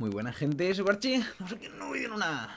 Muy buena gente, soy Guarchi, No sé qué no en una.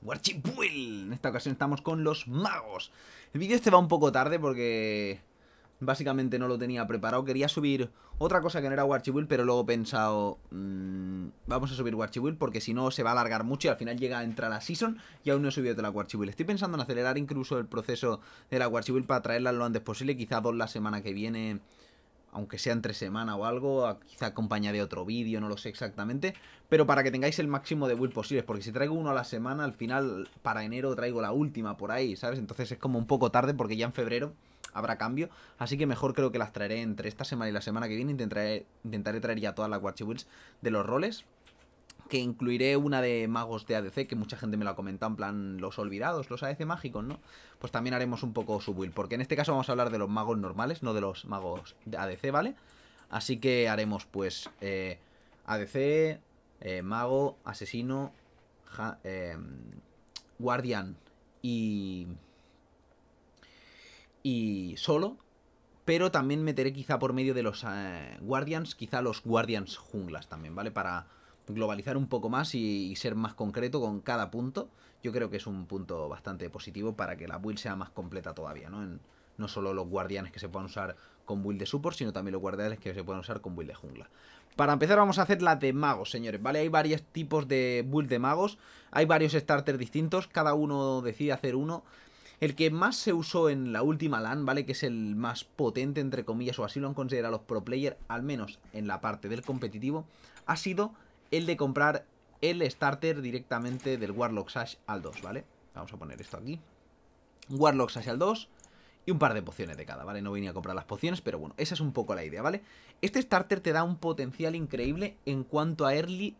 Guarchi En esta ocasión estamos con los magos. El vídeo este va un poco tarde porque. Básicamente no lo tenía preparado. Quería subir otra cosa que no era Guarchi pero luego he pensado. Mm, vamos a subir Guarchi porque si no se va a alargar mucho y al final llega a entrar la season y aún no he subido de la Guarchi Estoy pensando en acelerar incluso el proceso de la Guarchi para traerla lo antes posible. Quizá dos la semana que viene aunque sea entre semana o algo, quizá de otro vídeo, no lo sé exactamente, pero para que tengáis el máximo de build posibles, porque si traigo uno a la semana, al final para enero traigo la última por ahí, ¿sabes? Entonces es como un poco tarde porque ya en febrero habrá cambio, así que mejor creo que las traeré entre esta semana y la semana que viene, intentaré, traer ya todas las Watchy de los roles, que incluiré una de magos de ADC, que mucha gente me lo ha comentado, en plan los olvidados, los ADC mágicos, ¿no? Pues también haremos un poco su build, porque en este caso vamos a hablar de los magos normales, no de los magos de ADC, ¿vale? Así que haremos pues eh, ADC, eh, mago, asesino, eh, guardian y... Y solo, pero también meteré quizá por medio de los Guardians, quizá los Guardians junglas también, ¿vale? Para globalizar un poco más y, ser más concreto con cada punto, yo creo que es un punto bastante positivo para que la build sea más completa todavía, ¿no? no solo los guardianes que se puedan usar con build de support, sino también los guardianes que se pueden usar con build de jungla. Para empezar vamos a hacer la de magos, señores, ¿vale? Hay varios tipos de build de magos, hay varios starters distintos, cada uno decide hacer uno. El que más se usó en la última LAN, ¿vale? Que es el más potente, entre comillas, o así lo han considerado los pro player, al menos en la parte del competitivo, ha sido el de comprar el starter directamente del Warlock Sash al 2, ¿vale? Vamos a poner esto aquí. Warlock Sash al 2 y un par de pociones de cada, ¿vale? No venía a comprar las pociones, pero bueno, esa es un poco la idea, ¿vale? Este starter te da un potencial increíble en cuanto a early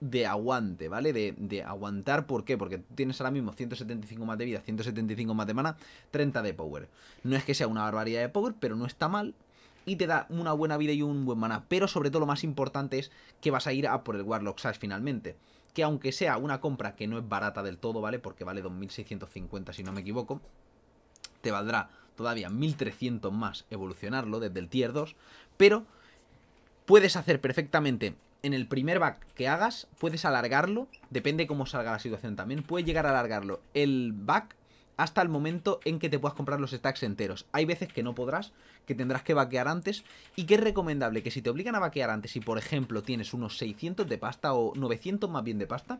de aguante, ¿vale? De, de aguantar, ¿por qué? Porque tienes ahora mismo 175 más de vida, 175 más de mana, 30 de power. No es que sea una barbaridad de power, pero no está mal, y te da una buena vida y un buen mana. Pero sobre todo lo más importante es que vas a ir a por el Warlock Sash finalmente. Que aunque sea una compra que no es barata del todo, ¿vale? Porque vale 2650 si no me equivoco. Te valdrá todavía 1300 más evolucionarlo desde el tier 2. Pero puedes hacer perfectamente en el primer back que hagas, puedes alargarlo, depende cómo salga la situación también, puedes llegar a alargarlo el back hasta el momento en que te puedas comprar los stacks enteros. Hay veces que no podrás, que tendrás que vaquear antes y que es recomendable que si te obligan a vaquear antes y por ejemplo tienes unos 600 de pasta o 900 más bien de pasta,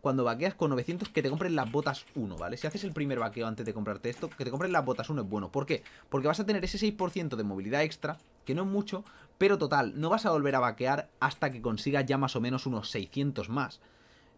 cuando vaqueas con 900 que te compren las botas 1, ¿vale? Si haces el primer vaqueo antes de comprarte esto, que te compren las botas 1 es bueno. ¿Por qué? Porque vas a tener ese 6% de movilidad extra, que no es mucho, pero total, no vas a volver a vaquear hasta que consigas ya más o menos unos 600 más.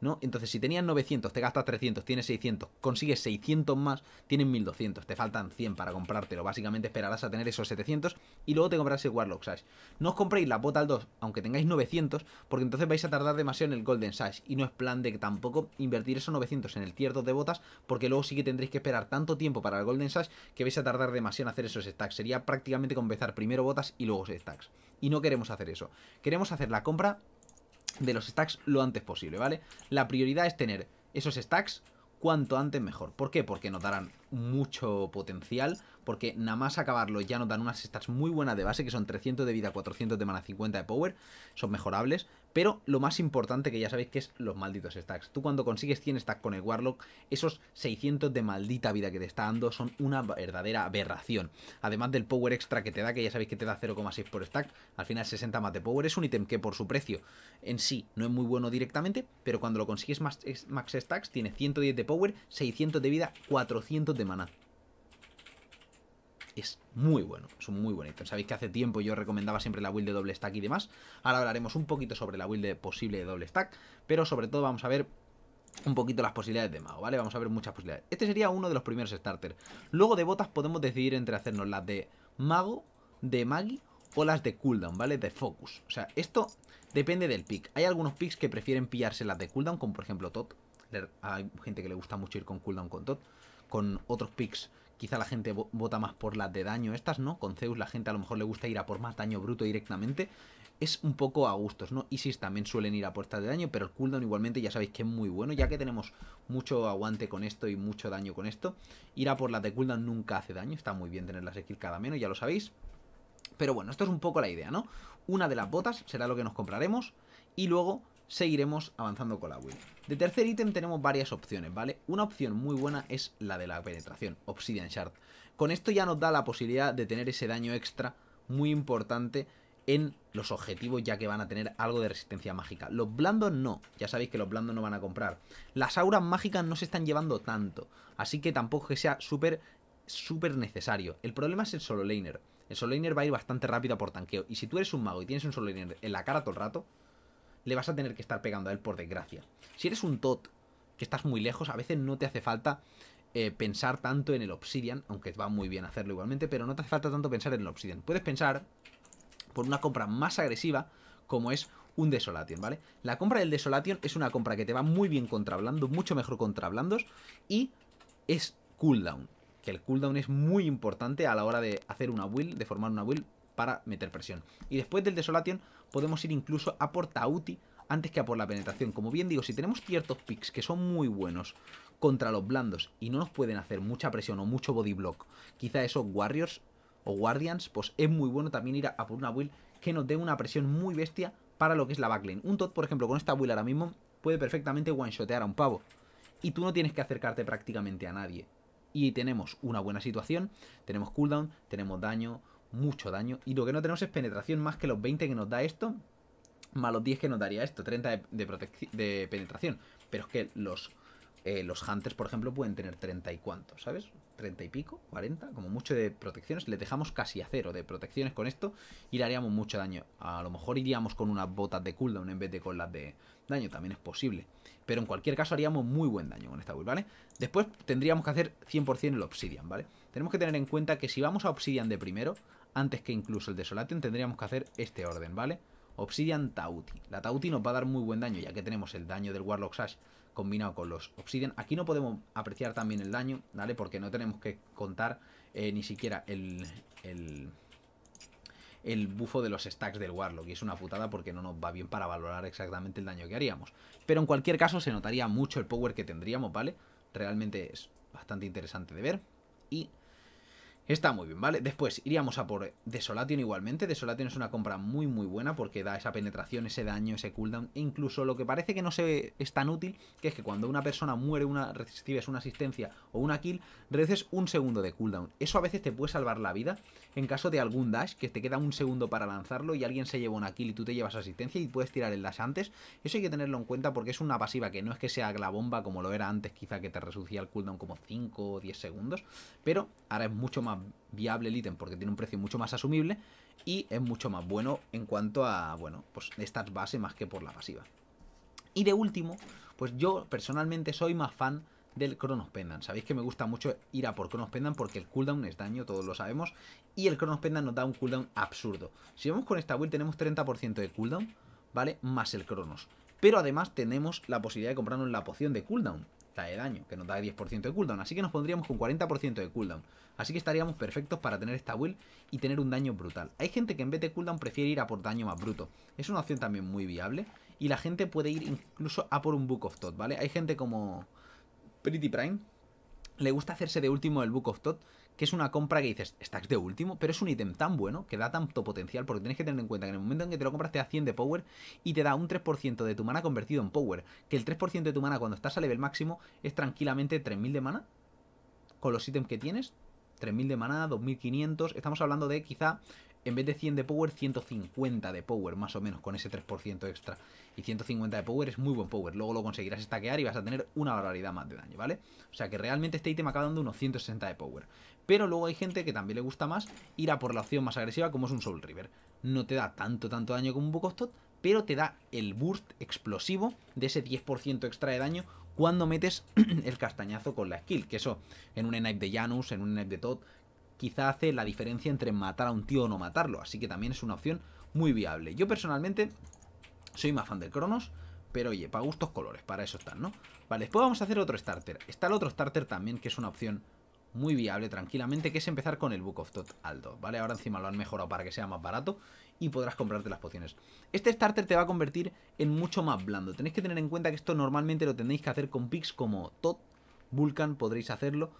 ¿no? Entonces, si tenías 900, te gastas 300, tienes 600, consigues 600 más, tienes 1200, te faltan 100 para comprártelo. Básicamente esperarás a tener esos 700 y luego te comprarás el Warlock Size. No os compréis la bota al 2, aunque tengáis 900, porque entonces vais a tardar demasiado en el Golden Size. y no es plan de tampoco invertir esos 900 en el tier 2 de botas, porque luego sí que tendréis que esperar tanto tiempo para el Golden Size. que vais a tardar demasiado en hacer esos stacks. Sería prácticamente comenzar primero botas y luego stacks. Y no queremos hacer eso. Queremos hacer la compra de los stacks lo antes posible, ¿vale? La prioridad es tener esos stacks cuanto antes mejor. ¿Por qué? Porque nos darán mucho potencial, porque nada más acabarlo ya nos dan unas stacks muy buenas de base, que son 300 de vida, 400 de mana, 50 de power, son mejorables, pero lo más importante que ya sabéis que es los malditos stacks. Tú cuando consigues 100 stacks con el Warlock, esos 600 de maldita vida que te está dando son una verdadera aberración. Además del power extra que te da, que ya sabéis que te da 0,6 por stack, al final 60 más de power es un ítem que por su precio en sí no es muy bueno directamente, pero cuando lo consigues max, stacks tiene 110 de power, 600 de vida, 400 de maná es muy bueno, es un muy buen Sabéis que hace tiempo yo recomendaba siempre la build de doble stack y demás. Ahora hablaremos un poquito sobre la build de posible de doble stack, pero sobre todo vamos a ver un poquito las posibilidades de mago, ¿vale? Vamos a ver muchas posibilidades. Este sería uno de los primeros starters. Luego de botas podemos decidir entre hacernos las de mago, de magi o las de cooldown, ¿vale? De focus. O sea, esto depende del pick. Hay algunos picks que prefieren pillarse las de cooldown, como por ejemplo Tot. Hay gente que le gusta mucho ir con cooldown con Tot. Con otros picks quizá la gente vota más por las de daño. Estas no, con Zeus la gente a lo mejor le gusta ir a por más daño bruto directamente. Es un poco a gustos, ¿no? Isis también suelen ir a por estas de daño, pero el cooldown igualmente ya sabéis que es muy bueno, ya que tenemos mucho aguante con esto y mucho daño con esto. Ir a por las de cooldown nunca hace daño, está muy bien tenerlas skill cada menos, ya lo sabéis. Pero bueno, esto es un poco la idea, ¿no? Una de las botas será lo que nos compraremos y luego seguiremos avanzando con la build. De tercer ítem tenemos varias opciones, ¿vale? Una opción muy buena es la de la penetración, Obsidian Shard. Con esto ya nos da la posibilidad de tener ese daño extra muy importante en los objetivos ya que van a tener algo de resistencia mágica. Los blandos no, ya sabéis que los blandos no van a comprar. Las auras mágicas no se están llevando tanto, así que tampoco que sea súper, súper necesario. El problema es el solo laner. El solo laner va a ir bastante rápido por tanqueo y si tú eres un mago y tienes un solo laner en la cara todo el rato, le vas a tener que estar pegando a él por desgracia. Si eres un tot que estás muy lejos, a veces no te hace falta eh, pensar tanto en el obsidian, aunque va muy bien hacerlo igualmente, pero no te hace falta tanto pensar en el obsidian. Puedes pensar por una compra más agresiva como es un Desolation, ¿vale? La compra del Desolation es una compra que te va muy bien contra blandos, mucho mejor contra blandos y es cooldown. Que el cooldown es muy importante a la hora de hacer una build, de formar una build para meter presión. Y después del Desolation podemos ir incluso a por Tauti antes que a por la penetración. Como bien digo, si tenemos ciertos picks que son muy buenos contra los blandos y no nos pueden hacer mucha presión o mucho body block, quizá esos Warriors o Guardians, pues es muy bueno también ir a, por una build que nos dé una presión muy bestia para lo que es la backlane. Un Todd, por ejemplo, con esta build ahora mismo puede perfectamente one-shotear a un pavo. Y tú no tienes que acercarte prácticamente a nadie. Y tenemos una buena situación, tenemos cooldown, tenemos daño, mucho daño. Y lo que no tenemos es penetración más que los 20 que nos da esto, más los 10 que nos daría esto, 30 de, penetración. Pero es que los, eh, los Hunters, por ejemplo, pueden tener 30 y cuánto ¿sabes? 30 y pico, 40, como mucho de protecciones. Le dejamos casi a cero de protecciones con esto y le haríamos mucho daño. A lo mejor iríamos con unas botas de cooldown en vez de con las de daño, también es posible. Pero en cualquier caso haríamos muy buen daño con esta build, ¿vale? Después tendríamos que hacer 100% el Obsidian, ¿vale? Tenemos que tener en cuenta que si vamos a Obsidian de primero, antes que incluso el Desolaten, tendríamos que hacer este orden, ¿vale? Obsidian Tauti. La Tauti nos va a dar muy buen daño, ya que tenemos el daño del Warlock Sash combinado con los Obsidian. Aquí no podemos apreciar también el daño, ¿vale? Porque no tenemos que contar eh, ni siquiera el, el, el bufo de los stacks del Warlock. Y es una putada porque no nos va bien para valorar exactamente el daño que haríamos. Pero en cualquier caso se notaría mucho el power que tendríamos, ¿vale? Realmente es bastante interesante de ver. Y Está muy bien, ¿vale? Después iríamos a por Desolation igualmente. Desolation es una compra muy muy buena porque da esa penetración, ese daño, ese cooldown. E incluso lo que parece que no se es tan útil, que es que cuando una persona muere, una, recibes una asistencia o una kill, reduces un segundo de cooldown. Eso a veces te puede salvar la vida en caso de algún dash, que te queda un segundo para lanzarlo y alguien se lleva una kill y tú te llevas asistencia y puedes tirar el dash antes. Eso hay que tenerlo en cuenta porque es una pasiva que no es que sea la bomba como lo era antes, quizá que te reducía el cooldown como 5 o 10 segundos, pero ahora es mucho más viable el ítem porque tiene un precio mucho más asumible y es mucho más bueno en cuanto a, bueno, pues estas base más que por la pasiva. Y de último, pues yo personalmente soy más fan del cronos Pendant. Sabéis que me gusta mucho ir a por Chronos Pendant porque el cooldown es daño, todos lo sabemos, y el cronos Pendant nos da un cooldown absurdo. Si vamos con esta build tenemos 30% de cooldown, ¿vale? Más el cronos Pero además tenemos la posibilidad de comprarnos la poción de cooldown, de daño, que nos da 10% de cooldown. Así que nos pondríamos con 40% de cooldown. Así que estaríamos perfectos para tener esta will y tener un daño brutal. Hay gente que en vez de cooldown prefiere ir a por daño más bruto. Es una opción también muy viable. Y la gente puede ir incluso a por un Book of Tot, ¿vale? Hay gente como Pretty Prime. Le gusta hacerse de último el Book of Tot que es una compra que dices, stacks de último, pero es un ítem tan bueno que da tanto potencial porque tienes que tener en cuenta que en el momento en que te lo compras te da 100 de power y te da un 3% de tu mana convertido en power, que el 3% de tu mana cuando estás a nivel máximo es tranquilamente 3000 de mana con los ítems que tienes, 3000 de mana, 2500, estamos hablando de quizá en vez de 100 de power, 150 de power, más o menos, con ese 3% extra. Y 150 de power es muy buen power. Luego lo conseguirás stackear y vas a tener una barbaridad más de daño, ¿vale? O sea que realmente este ítem acaba dando unos 160 de power. Pero luego hay gente que también le gusta más ir a por la opción más agresiva, como es un Soul River. No te da tanto, tanto daño como un Bukostot, pero te da el burst explosivo de ese 10% extra de daño cuando metes el castañazo con la skill. Que eso, en un night de Janus, en un E-Night de Todd quizá hace la diferencia entre matar a un tío o no matarlo, así que también es una opción muy viable. Yo personalmente soy más fan del Cronos, pero oye, para gustos colores, para eso están, ¿no? Vale, después vamos a hacer otro starter. Está el otro starter también, que es una opción muy viable tranquilamente, que es empezar con el Book of Tot alto, ¿vale? Ahora encima lo han mejorado para que sea más barato y podrás comprarte las pociones. Este starter te va a convertir en mucho más blando. Tenéis que tener en cuenta que esto normalmente lo tendréis que hacer con picks como Tot, Vulcan, podréis hacerlo,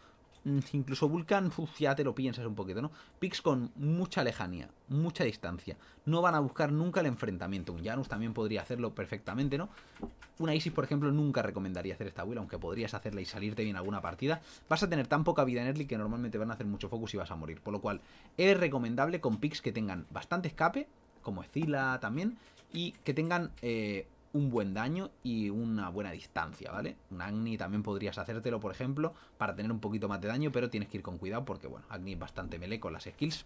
Mm, incluso Vulcan, Fucia, te lo piensas un poquito, ¿no? Picks con mucha lejanía, mucha distancia. No van a buscar nunca el enfrentamiento. Un Janus también podría hacerlo perfectamente, ¿no? Una Isis, por ejemplo, nunca recomendaría hacer esta build, aunque podrías hacerla y salirte bien alguna partida. Vas a tener tan poca vida en early que normalmente van a hacer mucho focus y vas a morir. Por lo cual, es recomendable con picks que tengan bastante escape, como Escila también, y que tengan... Eh, un buen daño y una buena distancia, ¿vale? Un Agni también podrías hacértelo, por ejemplo, para tener un poquito más de daño, pero tienes que ir con cuidado porque, bueno, Agni es bastante melee con las skills,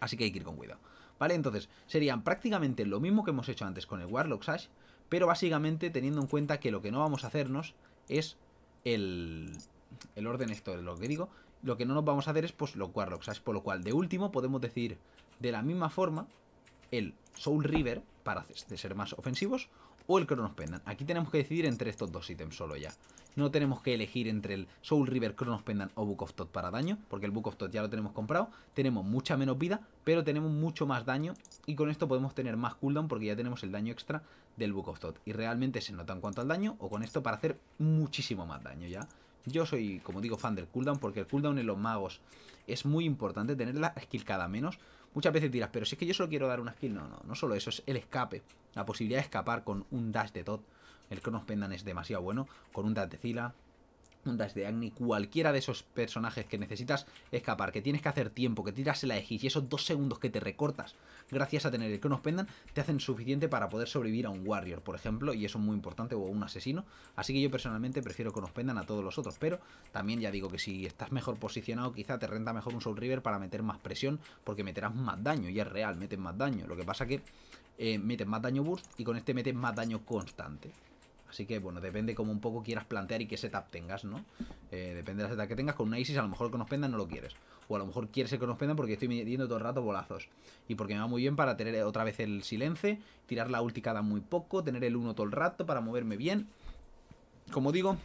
así que hay que ir con cuidado. ¿Vale? Entonces, serían prácticamente lo mismo que hemos hecho antes con el Warlock Sash, pero básicamente teniendo en cuenta que lo que no vamos a hacernos es el, el orden esto es lo que digo, lo que no nos vamos a hacer es pues los Warlock Sash, por lo cual de último podemos decir de la misma forma el Soul River, para ser más ofensivos, o el Chronos Pendant. Aquí tenemos que decidir entre estos dos ítems solo ya. No tenemos que elegir entre el Soul River, Chronos Pendant o Book of Tot para daño, porque el Book of Tot ya lo tenemos comprado. Tenemos mucha menos vida, pero tenemos mucho más daño y con esto podemos tener más cooldown porque ya tenemos el daño extra del Book of Tot. Y realmente se nota en cuanto al daño o con esto para hacer muchísimo más daño ya. Yo soy, como digo, fan del cooldown porque el cooldown en los magos es muy importante. Tener la skill cada menos Muchas veces dirás, pero si es que yo solo quiero dar una skill. No, no, no solo eso, es el escape. La posibilidad de escapar con un dash de Tot. El que nos Pendan es demasiado bueno. Con un dash de Zila, un dash de Agni. Cualquiera de esos personajes que necesitas escapar, que tienes que hacer tiempo, que tiras el Aegis y esos dos segundos que te recortas gracias a tener el que nos pendan te hacen suficiente para poder sobrevivir a un Warrior, por ejemplo, y eso es muy importante, o un asesino. Así que yo personalmente prefiero que nos pendan a todos los otros, pero también ya digo que si estás mejor posicionado, quizá te renta mejor un Soul River para meter más presión, porque meterás más daño, y es real, metes más daño. Lo que pasa que eh, metes más daño burst y con este metes más daño constante. Así que, bueno, depende como un poco quieras plantear y qué setup tengas, ¿no? Eh, depende de la setup que tengas. Con un Isis a lo mejor nos pendan no lo quieres. O a lo mejor quieres nos pendan porque estoy midiendo todo el rato bolazos. Y porque me va muy bien para tener otra vez el silencio, tirar la ulti cada muy poco, tener el 1 todo el rato para moverme bien. Como digo,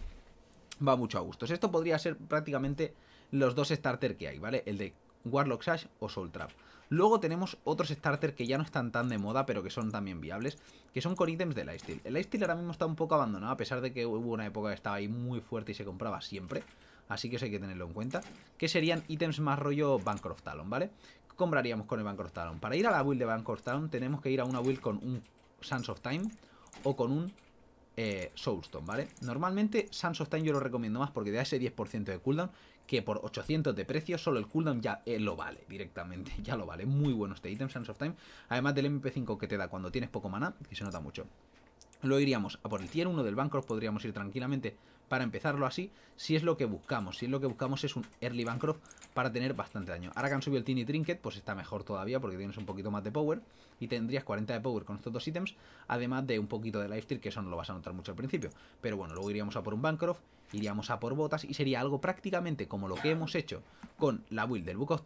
va mucho a gustos. Esto podría ser prácticamente los dos starter que hay, ¿vale? El de Warlock Sash o Soul Trap. Luego tenemos otros starters que ya no están tan de moda, pero que son también viables, que son con ítems de Steel. El Steel ahora mismo está un poco abandonado, a pesar de que hubo una época que estaba ahí muy fuerte y se compraba siempre. Así que eso hay que tenerlo en cuenta. Que serían ítems más rollo Bancroft Talon, ¿vale? ¿Qué compraríamos con el Bancroft Talon? Para ir a la build de Bancroft Talon tenemos que ir a una build con un Sands of Time o con un eh, Soulstone, ¿vale? Normalmente Sands of Time yo lo recomiendo más porque da ese 10% de cooldown que por 800 de precio solo el cooldown ya eh, lo vale directamente, ya lo vale. Muy bueno este ítem, Sands of Time. Además del MP5 que te da cuando tienes poco mana que se nota mucho lo iríamos a ah, por el tier 1 del Bancroft, podríamos ir tranquilamente para empezarlo así, si es lo que buscamos. Si es lo que buscamos es un early Bancroft para tener bastante daño. Ahora que han subido el Tiny Trinket, pues está mejor todavía porque tienes un poquito más de power y tendrías 40 de power con estos dos ítems, además de un poquito de life que eso no lo vas a notar mucho al principio. Pero bueno, luego iríamos a por un Bancroft, iríamos a por botas y sería algo prácticamente como lo que hemos hecho con la build del Book of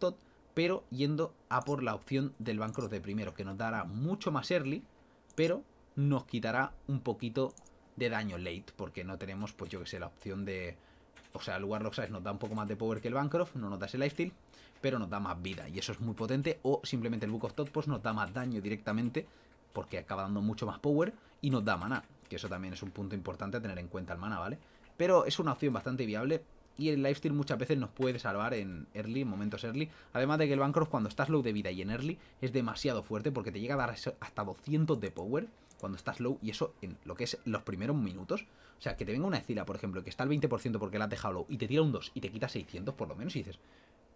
pero yendo a por la opción del Bancroft de primero, que nos dará mucho más early, pero nos quitará un poquito de daño late, porque no tenemos, pues yo que sé, la opción de... O sea, el lugar ¿sabes? nos da un poco más de power que el Bancroft, no nos da ese lifesteal, pero nos da más vida, y eso es muy potente. O simplemente el Book of Thought, pues nos da más daño directamente, porque acaba dando mucho más power, y nos da mana, que eso también es un punto importante a tener en cuenta el mana, ¿vale? Pero es una opción bastante viable, y el lifesteal muchas veces nos puede salvar en early, en momentos early. Además de que el Bancroft cuando estás low de vida y en early es demasiado fuerte porque te llega a dar hasta 200 de power cuando estás low, y eso en lo que es los primeros minutos. O sea, que te venga una escila, por ejemplo, que está al 20% porque la ha dejado low, y te tira un 2 y te quita 600 por lo menos, y dices,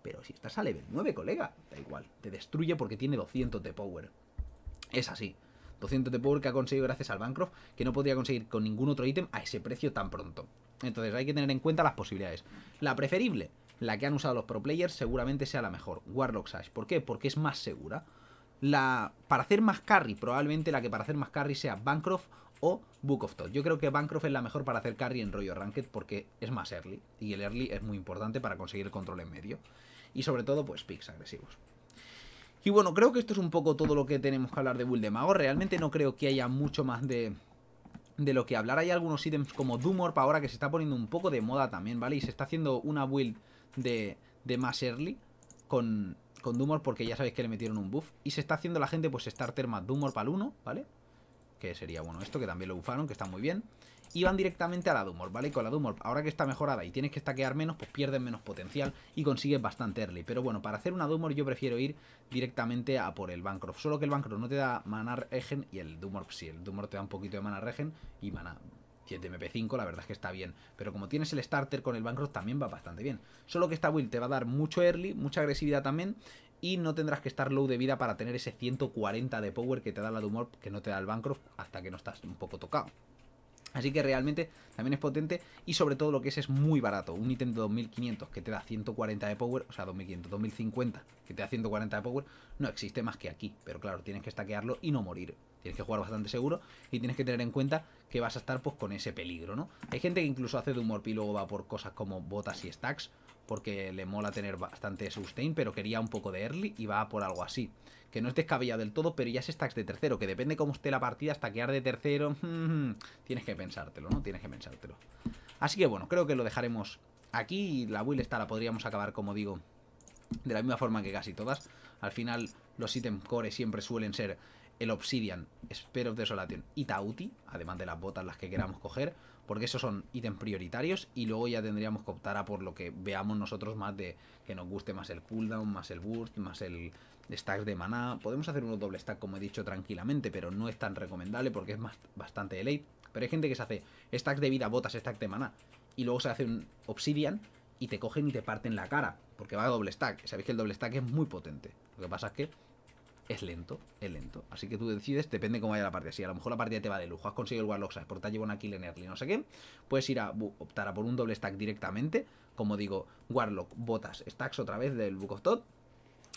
pero si estás a level 9, colega, da igual, te destruye porque tiene 200 de power. Es así. 200 de power que ha conseguido gracias al Bancroft, que no podría conseguir con ningún otro ítem a ese precio tan pronto. Entonces hay que tener en cuenta las posibilidades. La preferible, la que han usado los pro players, seguramente sea la mejor, Warlock Size. ¿Por qué? Porque es más segura la para hacer más carry, probablemente la que para hacer más carry sea Bancroft o Book of Todd. Yo creo que Bancroft es la mejor para hacer carry en rollo Ranked porque es más early y el early es muy importante para conseguir el control en medio y sobre todo pues picks agresivos. Y bueno, creo que esto es un poco todo lo que tenemos que hablar de build de Mago. Realmente no creo que haya mucho más de, de lo que hablar. Hay algunos ítems como para ahora que se está poniendo un poco de moda también, ¿vale? Y se está haciendo una build de, de más early con, con Dumor porque ya sabéis que le metieron un buff. Y se está haciendo la gente pues starter más Dumor para el 1, ¿vale? Que sería bueno esto, que también lo bufaron, que está muy bien. Y van directamente a la Dumor, ¿vale? con la Dumor, ahora que está mejorada y tienes que stackear menos, pues pierdes menos potencial y consigues bastante early. Pero bueno, para hacer una Dumor yo prefiero ir directamente a por el Bancroft. Solo que el Bancroft no te da manar regen y el Dumor sí, el Dumor te da un poquito de manar regen y mana 7 MP5, la verdad es que está bien. Pero como tienes el starter con el Bancroft también va bastante bien. Solo que esta build te va a dar mucho early, mucha agresividad también. Y no tendrás que estar low de vida para tener ese 140 de power que te da la Dumor, que no te da el Bancroft hasta que no estás un poco tocado. Así que realmente también es potente y sobre todo lo que es es muy barato. Un ítem de 2500 que te da 140 de power, o sea, 2500, 2050 que te da 140 de power, no existe más que aquí. Pero claro, tienes que estaquearlo y no morir. Tienes que jugar bastante seguro y tienes que tener en cuenta que vas a estar pues con ese peligro, ¿no? Hay gente que incluso hace de humor y luego va por cosas como botas y stacks porque le mola tener bastante sustain, pero quería un poco de early y va por algo así. Que no es descabellado del todo, pero ya es stacks de tercero, que depende cómo esté la partida, hasta quedar de tercero, tienes que pensártelo, ¿no? Tienes que pensártelo. Así que bueno, creo que lo dejaremos aquí y la build está la podríamos acabar, como digo, de la misma forma que casi todas. Al final, los ítems core siempre suelen ser el Obsidian, Spear of Desolation y Tauti, además de las botas las que queramos coger porque esos son ítems prioritarios y luego ya tendríamos que optar a por lo que veamos nosotros más de que nos guste más el cooldown, más el burst, más el stack de maná. Podemos hacer unos doble stack, como he dicho, tranquilamente, pero no es tan recomendable porque es más, bastante de Pero hay gente que se hace stack de vida, botas, stack de maná y luego se hace un obsidian y te cogen y te parten la cara porque va a doble stack. Sabéis que el doble stack es muy potente. Lo que pasa es que es lento, es lento. Así que tú decides, depende cómo vaya la partida. Si a lo mejor la partida te va de lujo, has conseguido el Warlock sabes, porque te lleva una kill en early, no sé qué, puedes ir a optar a por un doble stack directamente. Como digo, Warlock, botas, stacks otra vez del Book of Todd.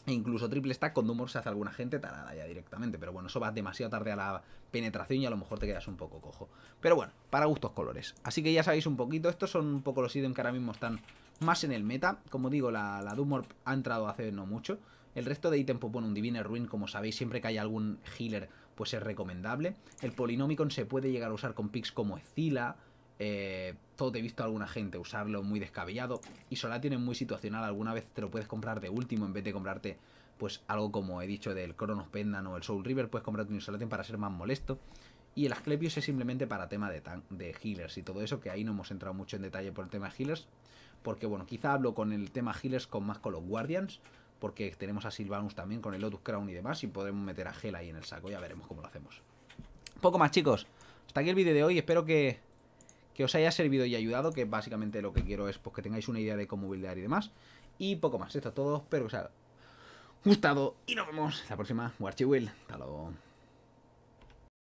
E incluso triple stack con Dumor se hace alguna gente tarada ya directamente. Pero bueno, eso va demasiado tarde a la penetración y a lo mejor te quedas un poco cojo. Pero bueno, para gustos colores. Así que ya sabéis un poquito. Estos son un poco los ítems que ahora mismo están más en el meta. Como digo, la, la ha entrado hace no mucho. El resto de ítems, pues bueno, un Divine Ruin, como sabéis, siempre que hay algún healer, pues es recomendable. El Polinomicon se puede llegar a usar con picks como Escila. Eh, todo te he visto a alguna gente usarlo muy descabellado. Y Solatin es muy situacional. Alguna vez te lo puedes comprar de último en vez de comprarte, pues algo como he dicho del Cronos Pendant o el Soul River. Puedes comprarte un Solatin para ser más molesto. Y el Asclepios es simplemente para tema de, tan de healers y todo eso, que ahí no hemos entrado mucho en detalle por el tema de healers. Porque bueno, quizá hablo con el tema healers con más con los Guardians porque tenemos a Silvanus también con el Lotus Crown y demás, y podremos meter a Gel ahí en el saco, ya veremos cómo lo hacemos. Poco más, chicos. Hasta aquí el vídeo de hoy, espero que, os haya servido y ayudado, que básicamente lo que quiero es pues, que tengáis una idea de cómo buildear y demás. Y poco más, esto es todo, espero que os haya gustado y nos vemos la próxima Warchiwill. Hasta luego.